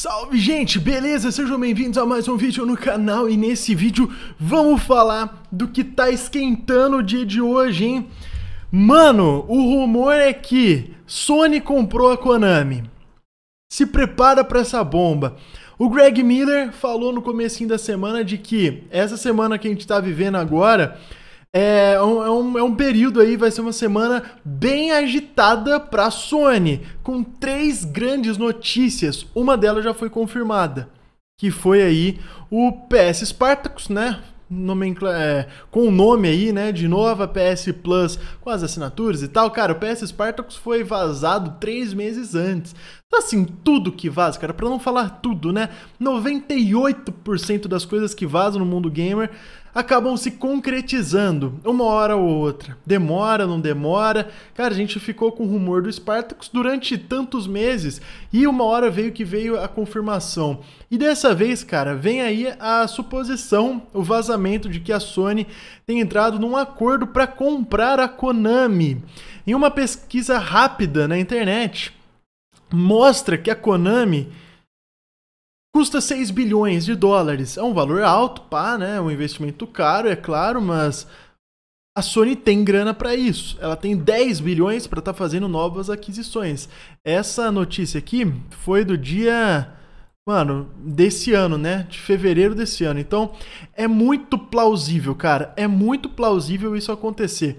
Salve gente, beleza? Sejam bem-vindos a mais um vídeo no canal e nesse vídeo vamos falar do que tá esquentando o dia de hoje, hein? Mano, o rumor é que Sony comprou a Konami. Se prepara para essa bomba. O Greg Miller falou no comecinho da semana de que essa semana que a gente tá vivendo agora é, é um, é, um, é um período aí, vai ser uma semana bem agitada para a Sony, com três grandes notícias. Uma delas já foi confirmada, que foi aí o PS Spartacus, né? Nomencla... É, com o nome aí, né, de nova PS Plus, com as assinaturas e tal. Cara, o PS Spartacus foi vazado três meses antes. Assim, tudo que vaza, cara, para não falar tudo, né? 98% das coisas que vazam no mundo gamer acabam se concretizando, uma hora ou outra. Demora, não demora. Cara, a gente ficou com o rumor do Spartacus durante tantos meses e uma hora veio que veio a confirmação. E dessa vez, cara, vem aí a suposição, o vazamento de que a Sony tem entrado num acordo para comprar a Konami. Em uma pesquisa rápida na internet, mostra que a Konami custa 6 bilhões de dólares. É um valor alto, pá, né? É um investimento caro, é claro, mas a Sony tem grana para isso. Ela tem 10 bilhões para estar tá fazendo novas aquisições. Essa notícia aqui foi do dia Mano, desse ano, né? De fevereiro desse ano. Então, é muito plausível, cara. É muito plausível isso acontecer.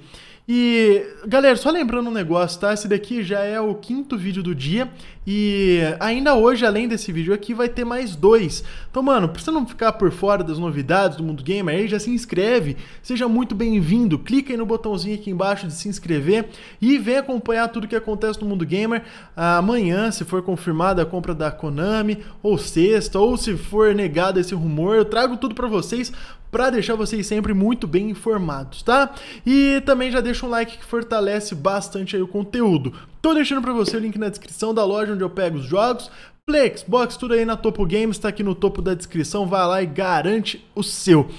E, galera, só lembrando um negócio, tá? Esse daqui já é o quinto vídeo do dia e ainda hoje, além desse vídeo aqui, vai ter mais dois. Então, mano, pra você não ficar por fora das novidades do Mundo Gamer aí, já se inscreve, seja muito bem-vindo, clica aí no botãozinho aqui embaixo de se inscrever e vem acompanhar tudo que acontece no Mundo Gamer amanhã, se for confirmada a compra da Konami, ou sexta, ou se for negado esse rumor, eu trago tudo para vocês para deixar vocês sempre muito bem informados, tá? E também já deixa um like que fortalece bastante aí o conteúdo. Tô deixando para você o link na descrição da loja onde eu pego os jogos, Play, Xbox, tudo aí na Topo Games, tá aqui no topo da descrição, vai lá e garante o seu.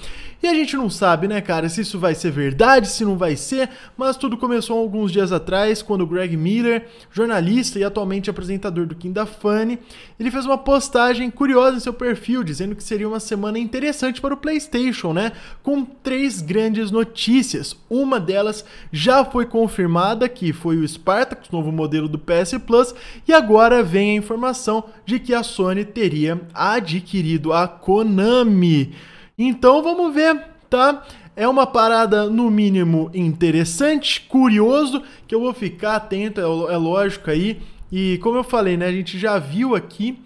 E a gente não sabe, né, cara, se isso vai ser verdade, se não vai ser, mas tudo começou alguns dias atrás, quando o Greg Miller, jornalista e atualmente apresentador do Kim da Funny, ele fez uma postagem curiosa em seu perfil, dizendo que seria uma semana interessante para o PlayStation, né? Com três grandes notícias. Uma delas já foi confirmada, que foi o Spartacus, novo modelo do PS Plus, e agora vem a informação de que a Sony teria adquirido a Konami. Então vamos ver, tá? É uma parada, no mínimo, interessante, curioso, que eu vou ficar atento, é, é lógico aí. E como eu falei, né? A gente já viu aqui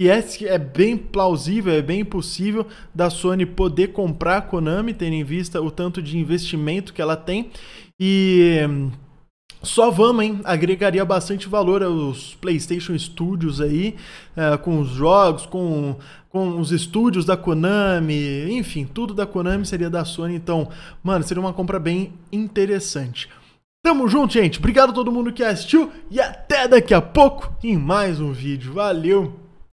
que é, é, bem plausível, é bem possível da Sony poder comprar a Konami, tendo em vista o tanto de investimento que ela tem. E só vamos, hein? Agregaria bastante valor aos PlayStation Studios aí, é, com os jogos, com, com os estúdios da Konami, enfim, tudo da Konami seria da Sony, então, mano, seria uma compra bem interessante. Tamo junto, gente. Obrigado a todo mundo que assistiu e até daqui a pouco em mais um vídeo. Valeu!